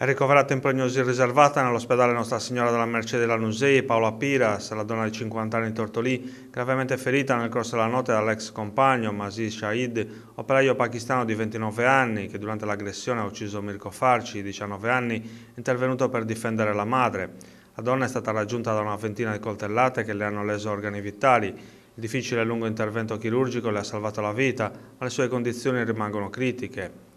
È ricoverato in prognosi riservata nell'ospedale Nostra Signora della Merce della Nusei Paola Piras, la donna di 50 anni di Tortolì, gravemente ferita nel corso della notte dall'ex compagno Masih Shahid, operaio pakistano di 29 anni, che durante l'aggressione ha ucciso Mirko Farci, 19 anni, intervenuto per difendere la madre. La donna è stata raggiunta da una ventina di coltellate che le hanno leso organi vitali. Il difficile e lungo intervento chirurgico le ha salvato la vita, ma le sue condizioni rimangono critiche.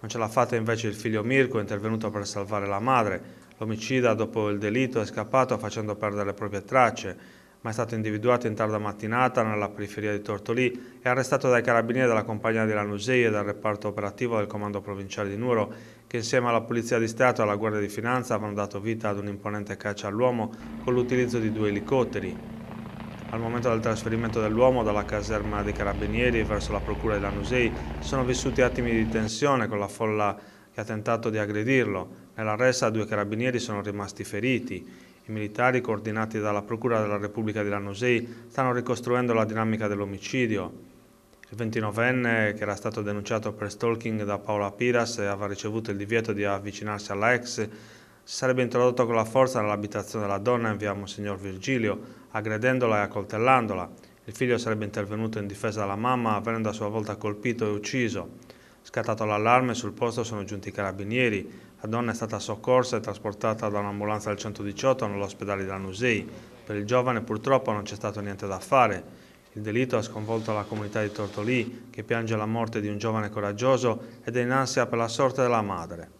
Non ce l'ha fatta invece il figlio Mirko, intervenuto per salvare la madre. L'omicida, dopo il delitto, è scappato facendo perdere le proprie tracce, ma è stato individuato in tarda mattinata nella periferia di Tortolì e arrestato dai carabinieri della compagnia di Lanusei e dal reparto operativo del comando provinciale di Nuro, che insieme alla Polizia di Stato e alla Guardia di Finanza avevano dato vita ad un'imponente caccia all'uomo con l'utilizzo di due elicotteri. Al momento del trasferimento dell'uomo dalla caserma dei Carabinieri verso la procura di Lanusei sono vissuti attimi di tensione con la folla che ha tentato di aggredirlo. Nella resa due carabinieri sono rimasti feriti. I militari, coordinati dalla Procura della Repubblica di Lanusei, stanno ricostruendo la dinamica dell'omicidio. Il 29enne, che era stato denunciato per stalking da Paola Piras, e aveva ricevuto il divieto di avvicinarsi alla ex si sarebbe introdotto con la forza nell'abitazione della donna in via Monsignor Virgilio, aggredendola e accoltellandola. Il figlio sarebbe intervenuto in difesa della mamma, venendo a sua volta colpito e ucciso. Scattato l'allarme, sul posto sono giunti i carabinieri. La donna è stata soccorsa e trasportata da un'ambulanza del 118 nell'ospedale di Lanusei. Per il giovane purtroppo non c'è stato niente da fare. Il delitto ha sconvolto la comunità di Tortolì, che piange la morte di un giovane coraggioso ed è in ansia per la sorte della madre.